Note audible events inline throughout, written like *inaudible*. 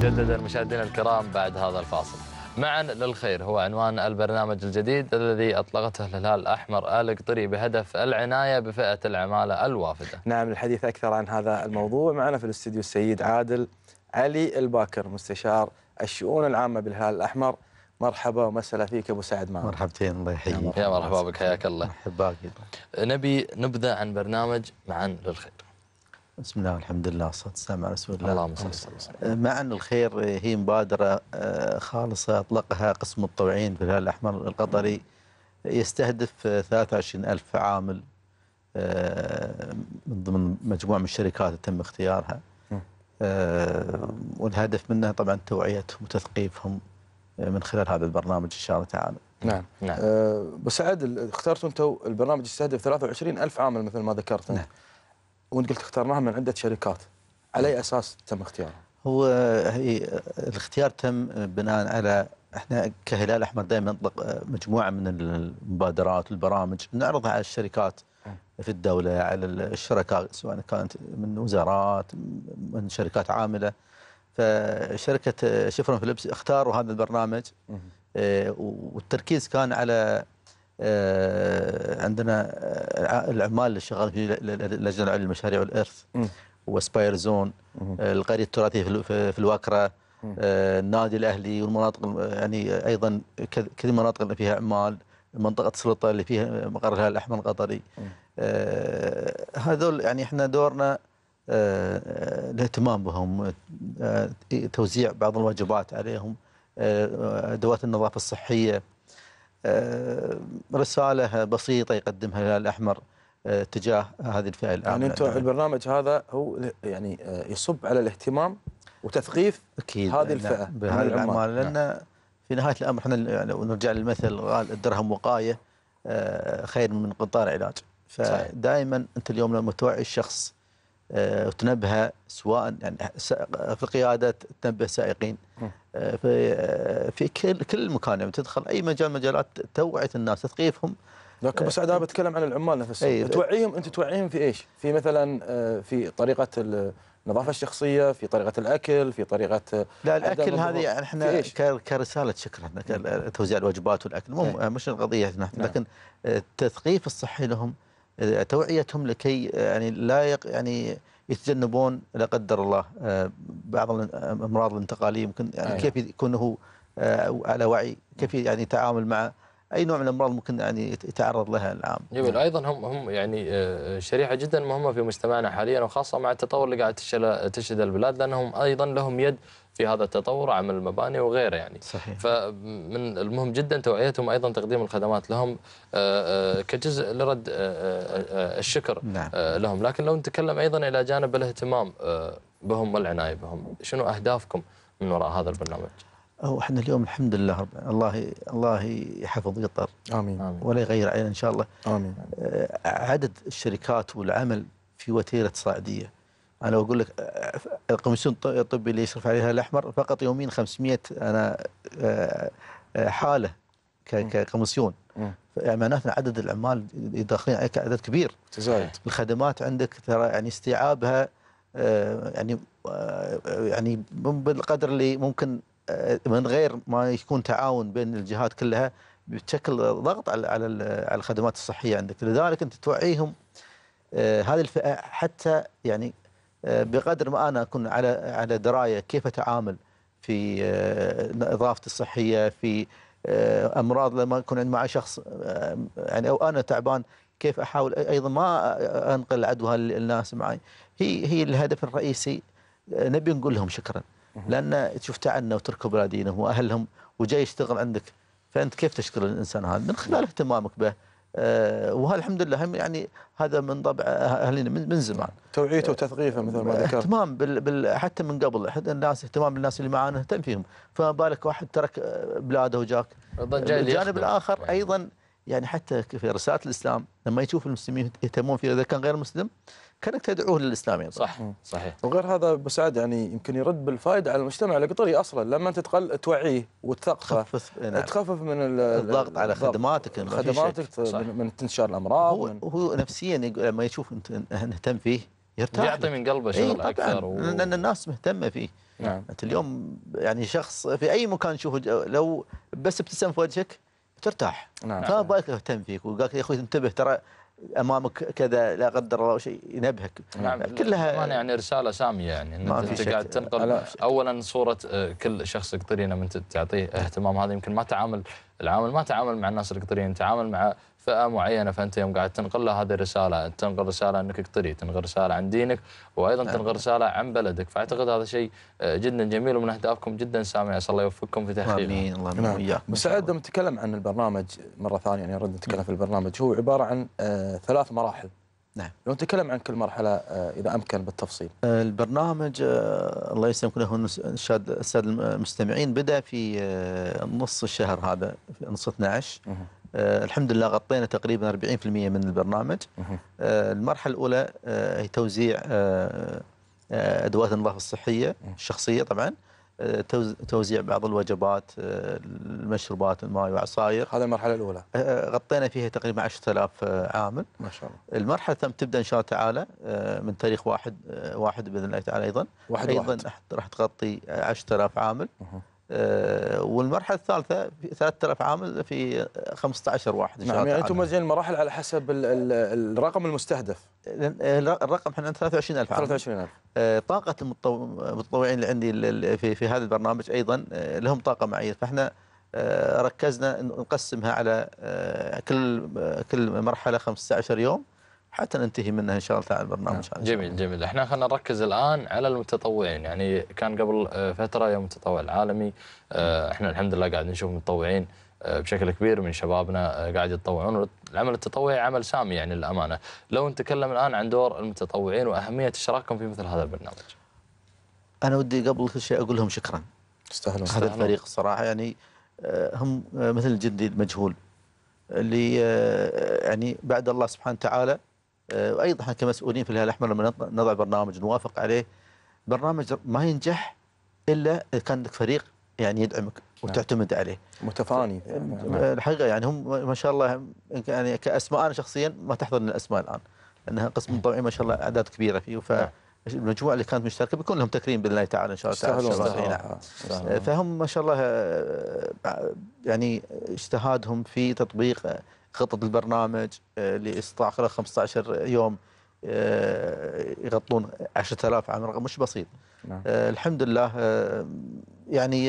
مجددا مشاهدينا الكرام بعد هذا الفاصل معا للخير هو عنوان البرنامج الجديد الذي أطلقته الهلال الأحمر آل قطري بهدف العناية بفئة العمالة الوافدة نعم للحديث أكثر عن هذا الموضوع معنا في الاستديو السيد عادل علي الباكر مستشار الشؤون العامة بالهلال الأحمر مرحبا ومسهلا فيك ابو سعد معنا مرحبتين الله يحييك يا مرحبا بك حياك الله مرحبا نبي نبدا عن برنامج معا للخير بسم الله والحمد لله والصلاة والسلام على رسول الله اللهم صل وسلم مع أن الخير هي مبادرة آه، خالصة أطلقها قسم الطوعين في الهلال الأحمر القطري يستهدف 23000 عامل آه، من ضمن مجموعة من الشركات تم اختيارها آه، والهدف منها طبعا توعيتهم وتثقيفهم من خلال هذا البرنامج إن شاء الله تعالى نعم نعم أبو سعد اخترتوا أنتم البرنامج يستهدف 23000 عامل مثل ما ذكرت نعم وانت قلت اخترناها من عده شركات على اي اساس تم اختيارها؟ هو هي الاختيار تم بناء على احنا كهلال احمر دائما نطلق مجموعه من المبادرات والبرامج نعرضها على الشركات أه. في الدوله على الشركاء سواء كانت من وزارات من شركات عامله فشركه شفرن فيلبس اختاروا هذا البرنامج أه. آه، والتركيز كان على آه، عندنا آه، العمال اللي شغال في اللجنه العليا للمشاريع والارث وسباير آه، زون القريه التراثيه في الواكره النادي الاهلي والمناطق يعني ايضا كثير المناطق اللي فيها عمال منطقه سلطه اللي فيها مقر الهلال الاحمر القطري هذول يعني احنا دورنا الاهتمام بهم توزيع بعض الواجبات عليهم ادوات النظافه الصحيه آه، رساله بسيطه يقدمها الهلال الاحمر آه، تجاه هذه الفئه العامه يعني انتم البرنامج هذا هو يعني آه، يصب على الاهتمام وتثقيف أكيد هذه الفئه بهذه الاعمال لان نعم. في نهايه الامر احنا لو يعني نرجع للمثل قال الدرهم وقايه خير من قطار علاج فدائما انت اليوم لما توعي الشخص آه، تنبه سواء يعني في القياده تنبه السائقين آه، في آه، في كل كل مكان يعني تدخل اي مجال مجالات توعيه الناس تثقيفهم لكن بس انا بتكلم عن العمال نفسهم أيه توعيهم انت توعيهم في ايش؟ في مثلا في طريقه النظافه الشخصيه، في طريقه الاكل، في طريقه لا الاكل هذه يعني احنا كرساله شكر توزيع الوجبات والاكل مو إيه. مش القضيه نعم. لكن التثقيف الصحي لهم توعيتهم لكي آه، يعني لا يق يعني يتجنبون لا قدر الله آه، بعض الامراض آه، الانتقاليه يمكن يعني أيوة. كيف يكون هو على وعي كيف يعني يتعامل مع اي نوع من الامراض ممكن يعني يتعرض لها العام. جميل نعم. ايضا هم هم يعني آه، شريحه جدا مهمه في مجتمعنا حاليا وخاصه مع التطور اللي قاعد تشهد البلاد لانهم ايضا لهم يد في هذا التطور عمل المباني وغيره يعني صحيح. فمن المهم جدا توعيتهم ايضا تقديم الخدمات لهم آه، آه، كجزء لرد الشكر نعم. لهم لكن لو نتكلم ايضا الى جانب الاهتمام بهم والعنايه بهم شنو اهدافكم من وراء هذا البرنامج هو احنا اليوم الحمد لله رب الله الله يحفظ قطر امين, آمين. ولا يغير علينا ان شاء الله امين آه، عدد الشركات والعمل في وتيره صاعديه انا اقول لك آه، القميصون الطبي اللي يشرف عليها الاحمر فقط يومين 500 انا آه، حاله كقميصون يعني معناته عدد العمال داخلين عليك عدد كبير تزايد الخدمات عندك ترى يعني استيعابها يعني يعني بالقدر اللي ممكن من غير ما يكون تعاون بين الجهات كلها بشكل ضغط على على الخدمات الصحيه عندك لذلك انت توعيهم آه، هذه الفئه حتى يعني آه، بقدر ما انا اكون على على درايه كيف اتعامل في اضافتي آه، الصحيه في امراض لما اكون مع شخص يعني او انا تعبان كيف احاول ايضا ما انقل العدوى للناس معي هي هي الهدف الرئيسي نبي نقول لهم شكرا لأن تشوف تعنى وتركب الادينه وأهلهم وجاي يشتغل عندك فأنت كيف تشكر الإنسان هذا من خلال اهتمامك به آه، وهذا الحمد لله هم يعني هذا من طبع اهلنا من, من زمان توعيته وتثقيفه مثل ما آه، ذكرت اهتمام بال بال حتى من قبل حتى الناس اهتمام بالناس اللي معانا نهتم فيهم فما بالك واحد ترك آه، بلاده وجاك الجانب الاخر ايضا يعني حتى في رسالة الإسلام لما يشوف المسلمين يهتمون فيه إذا كان غير مسلم كانك تدعوه للإسلام يعني صح صحيح وغير هذا أبو سعد يعني يمكن يرد بالفائدة على المجتمع القطري أصلا لما أنت تقل توعيه وتثقفه تخفف نعم. تخفف من الضغط على خدماتك خدماتك من, انتشار الأمراض هو, من هو نفسيا لما يشوف أنت نهتم فيه يرتاح يعطي من قلبه شغل إيه أكثر و... لأن الناس مهتمة فيه نعم. أنت اليوم يعني شخص في أي مكان تشوفه لو بس ابتسم في وجهك ترتاح نعم فما بالك يهتم فيك وقالك يا اخوي انتبه ترى امامك كذا لا قدر الله شيء ينبهك نعم كلها يعني رساله ساميه يعني ما انت قاعد تنقل اولا صوره آه، كل شخص قطري لما انت تعطيه اهتمام هذا يمكن ما تعامل العامل ما تعامل مع الناس القطريين تعامل مع فئه معينه فانت يوم قاعد تنقل له هذه الرساله تنقل رساله انك قطري تنقل رساله عن دينك وايضا نعم. تنقل رساله عن بلدك فاعتقد هذا شيء آه، جدا جميل ومن اهدافكم جدا سامع اسال الله يوفقكم في تحقيقه امين الله يبارك نعم. وياك بس نتكلم عن البرنامج مره ثانيه يعني نرد نتكلم في البرنامج هو عباره عن آه، ثلاث مراحل نعم لو نتكلم عن كل مرحلة آه، إذا أمكن بالتفصيل البرنامج الله يسلمك له السادة المستمعين بدأ في نص الشهر هذا في نص 12 آه، الحمد لله غطينا تقريبا 40% من البرنامج آه، المرحله الاولى آه، هي توزيع ادوات النظافه الصحيه الشخصيه طبعا توزيع بعض الوجبات المشروبات الماء والعصائر هذا المرحله الاولى غطينا فيها تقريبا 10000 عامل ما شاء الله المرحله الثانيه تبدا ان شاء الله تعالى من تاريخ واحد واحد باذن الله تعالى ايضا واحد ايضا واحد. راح تغطي 10000 عامل آه، والمرحله الثالثه 3000 عامل في 15 واحد نعم يعني انتم مزين المراحل على حسب الرقم المستهدف الرقم احنا 23000 عامل 23000 آه، طاقه المتطوعين اللي عندي في في هذا البرنامج ايضا آه، لهم طاقه معينة فاحنا ركزنا نقسمها على كل كل مرحله 15 يوم حتى ننتهي منها ان شاء الله تعالى البرنامج هذا جميل جميل احنا خلينا نركز الان على المتطوعين يعني كان قبل آه، فتره يوم التطوع العالمي آه، احنا الحمد لله قاعد نشوف متطوعين آه، بشكل كبير من شبابنا قاعد يتطوعون العمل التطوعي عمل سامي يعني للامانه لو نتكلم الان عن دور المتطوعين واهميه اشراكهم في مثل هذا البرنامج انا ودي قبل كل شيء اقول لهم شكرا استاهلوا هذا الفريق الصراحه يعني هم مثل الجندي المجهول اللي يعني بعد الله سبحانه وتعالى وايضا آه، احنا كمسؤولين في الهلال الاحمر لما نضع برنامج نوافق عليه برنامج ما ينجح الا اذا كان لك فريق يعني يدعمك نعم. وتعتمد عليه متفاني نعم. آه، الحقيقه يعني هم ما شاء الله يعني كاسماء انا شخصيا ما تحضرني الاسماء الان لانها قسم نعم. طبيعي ما شاء الله اعداد كبيره فيه ف المجموعه اللي كانت مشتركه بيكون لهم تكريم باذن الله تعالى ان شاء الله تعالى نعم. آه، فهم ما شاء الله يعني اجتهادهم في تطبيق خطه البرنامج آه، اللي استطاع خلال 15 يوم آه، يغطون 10000 عام رقم مش بسيط نعم. آه، الحمد لله يعني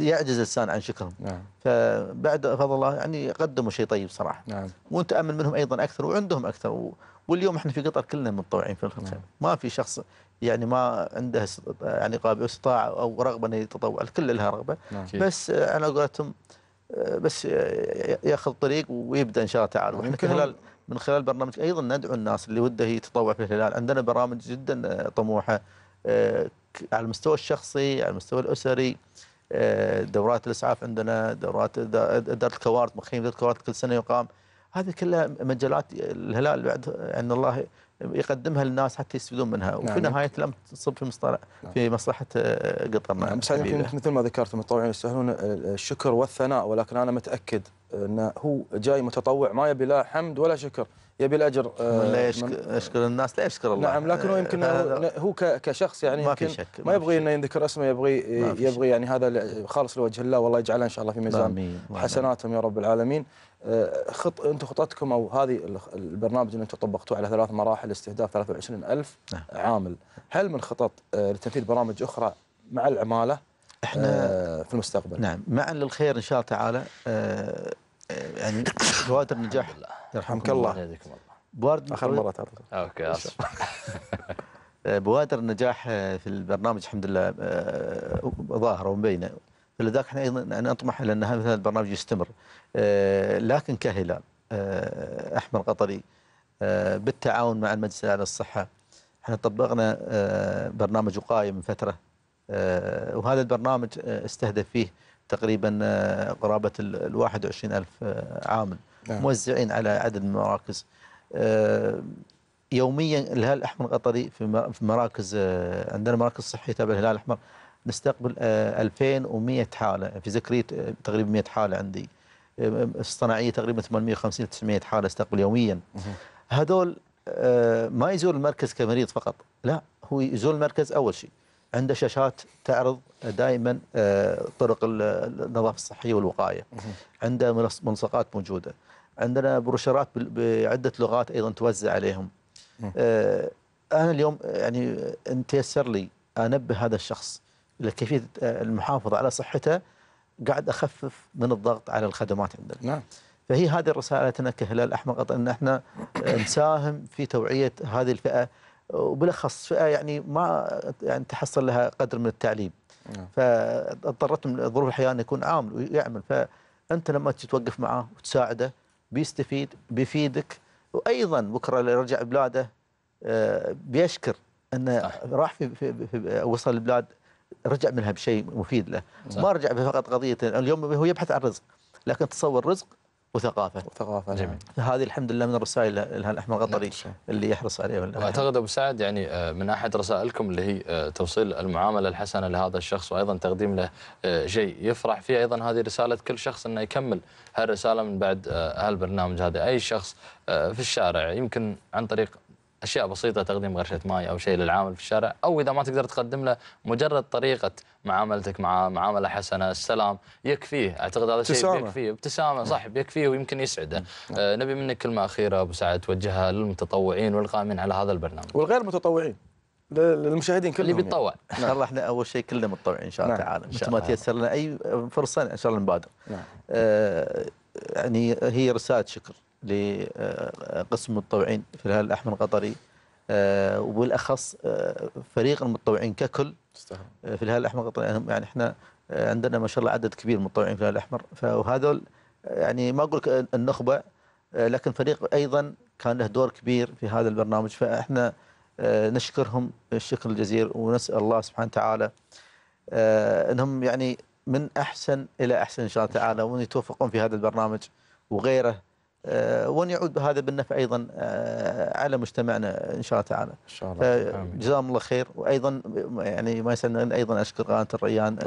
يعجز الانسان عن شكرهم نعم. فبعد فضل الله يعني قدموا شيء طيب صراحه نعم. ونتامل منهم ايضا اكثر وعندهم اكثر واليوم احنا في قطر كلنا متطوعين في الخدمه نعم. ما في شخص يعني ما عنده يعني قابل استطاعه او رغبه انه يتطوع الكل لها رغبه نعم. بس على قولتهم آه، بس ياخذ طريق ويبدا ان شاء الله تعالى من خلال من خلال برنامج ايضا ندعو الناس اللي وده يتطوع في الهلال عندنا برامج جدا آه، طموحه آه، على المستوى الشخصي على المستوى الاسري دورات الاسعاف عندنا دورات اداره الكوارث مخيم اداره الكوارث كل سنه يقام هذه كلها مجالات الهلال بعد ان الله يقدمها للناس حتى يستفيدون منها وفي نعم. نهايه الامر تصب في مصطلح نعم. في مصلحه آه، قطر نعم. مثل ما ذكرت المتطوعين يستاهلون آه، الشكر والثناء ولكن انا متاكد انه هو جاي متطوع ما يبي لا حمد ولا شكر يبي الاجر آه، من لا يشكر, من يشكر الناس لا يشكر الله نعم لكن هو يمكن هو كشخص يعني ما في شك ما يبغي انه يذكر اسمه يبغي يبغي يعني هذا خالص لوجه الله والله يجعله ان شاء الله في ميزان حسناتهم يا رب العالمين خط انتم خطتكم او هذه البرنامج اللي انتم طبقتوه على ثلاث مراحل لاستهداف 23000 نعم. عامل هل من خطط آه، لتنفيذ برامج أخرى مع العمالة احنا آه، في المستقبل نعم معا للخير إن شاء الله تعالى آه، يعني بوادر النجاح يرحمك الله بوادر آخر مرة أوكي *laughs* بوادر النجاح في البرنامج الحمد لله ظاهره ومبينه فلذلك احنا ايضا نطمح الى ان هذا البرنامج يستمر لكن كهلال احمد قطري آه، بالتعاون مع المجلس الاعلى للصحه احنا طبقنا آه، برنامج وقايه من فتره آه، وهذا البرنامج استهدف فيه تقريبا قرابه ال 21000 عامل نعم. موزعين على عدد من المراكز يوميا الهلال الاحمر القطري في مراكز عندنا مراكز صحيه تابعه للهلال الاحمر نستقبل 2100 حاله في زكريت تقريبا 100 حاله عندي الصناعيه تقريبا 850 900 حاله استقبل يوميا هذول آه، ما يزور المركز كمريض فقط لا هو يزور المركز أول شيء عنده شاشات تعرض دائما آه، طرق النظافه الصحيه والوقايه عنده ملصقات موجوده عندنا بروشرات بعده لغات ايضا توزع عليهم آه، انا اليوم يعني ان تيسر لي انبه هذا الشخص الى كيفيه المحافظه على صحته قاعد اخفف من الضغط على الخدمات عندنا نعم فهي هذه رسالتنا كهلال احمر ان احنا آه، نساهم في توعيه هذه الفئه وبالاخص فئه يعني ما يعني تحصل لها قدر من التعليم نعم. فاضطرت من ظروف الحياه انه يكون عامل ويعمل فانت لما تتوقف معاه وتساعده بيستفيد بيفيدك وايضا بكره اللي رجع بلاده آه، بيشكر انه صح. راح في, في, في وصل البلاد رجع منها بشيء مفيد له صح. ما رجع فقط قضيه اليوم هو يبحث عن رزق لكن تصور رزق وثقافه وثقافه نعم. جميل هذه الحمد لله من الرسائل الهان احمد غطري نعم، نعم. اللي يحرص عليها واعتقد ابو سعد يعني آه، من احد رسائلكم اللي هي آه، توصيل المعامله الحسنه لهذا الشخص وايضا تقديم له آه، شيء يفرح فيه ايضا هذه رساله كل شخص انه يكمل هالرساله من بعد هالبرنامج هذا اي شخص في الشارع يمكن عن طريق اشياء بسيطه تقديم غرشه ماي او شيء للعامل في الشارع او اذا ما تقدر تقدم له مجرد طريقه معاملتك معاه معامله حسنه السلام يكفيه اعتقد هذا الشيء يكفيه ابتسامه صح نعم. بيكفيه ويمكن يسعده نعم. آه نبي منك كلمه اخيره ابو سعد توجهها للمتطوعين والقائمين على هذا البرنامج والغير متطوعين للمشاهدين كلهم اللي يعني. بيتطوع نعم. ان شاء الله احنا اول شيء كلنا متطوعين ان شاء الله تعالى مثل ما تيسر لنا اي فرصه ان شاء الله نبادر نعم. آه يعني هي رساله شكر لقسم المتطوعين في الهلال الأحمر القطري آه، وبالاخص آه، فريق المتطوعين ككل آه، في الهلال الاحمر القطري يعني, يعني احنا عندنا ما شاء الله عدد كبير من المتطوعين في الهلال الاحمر فهذول يعني ما اقول لك النخبه لكن فريق ايضا كان له دور كبير في هذا البرنامج فاحنا نشكرهم الشكر الجزير ونسال الله سبحانه وتعالى انهم يعني من احسن الى احسن ان شاء الله تعالى وان يتوفقون في هذا البرنامج وغيره آه، وان يعود هذا بالنفع ايضا آه، على مجتمعنا ان شاء الله تعالى. ان شاء الله جزاهم الله خير وايضا يعني ما يسالنا ايضا اشكر قناه الريان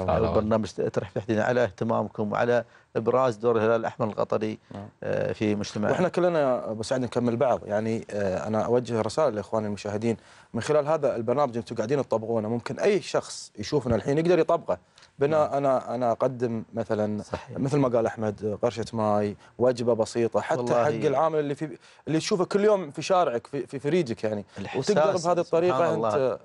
على البرنامج ترحب تحدينا على اهتمامكم وعلى ابراز دور الهلال الاحمر القطري نعم. آه، في مجتمعنا. واحنا كلنا ابو سعد نكمل بعض يعني انا اوجه رساله لاخواني المشاهدين من خلال هذا البرنامج انتم قاعدين تطبقونه ممكن اي شخص يشوفنا الحين يقدر يطبقه. بنا نعم. انا انا اقدم مثلا صحيح. مثل ما قال احمد قرشه ماي وجبه بسيطه حتى حق العامل اللي في اللي تشوفه كل يوم في شارعك في, في فريجك يعني وتقدر بهذه الطريقه انت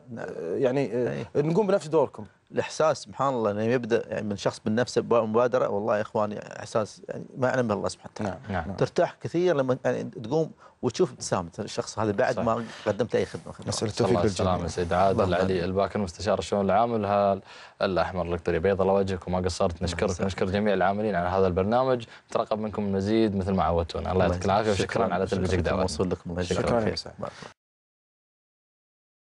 يعني نعم. أي. آه، نقوم بنفس دوركم الاحساس سبحان الله انه يبدا يعني من شخص من نفسه بمبادره والله يا اخواني احساس يعني ما يعلم بالله الله سبحانه وتعالى نعم،, نعم. نعم. ترتاح كثير لما يعني تقوم وتشوف ابتسامه الشخص هذا بعد ما قدمت اي خدمه نسال التوفيق للجميع سيد عادل علي الباكر مستشار الشؤون العامه والهلال الاحمر للقطري بيض الله وجهك وما قصرت نشكرك نشكر جميع العاملين على هذا البرنامج نترقب منكم المزيد مثل ما عودتونا الله يعطيك العافيه وشكرا على تلبيتك دعوه شكرا لكم شكرا, شكرا.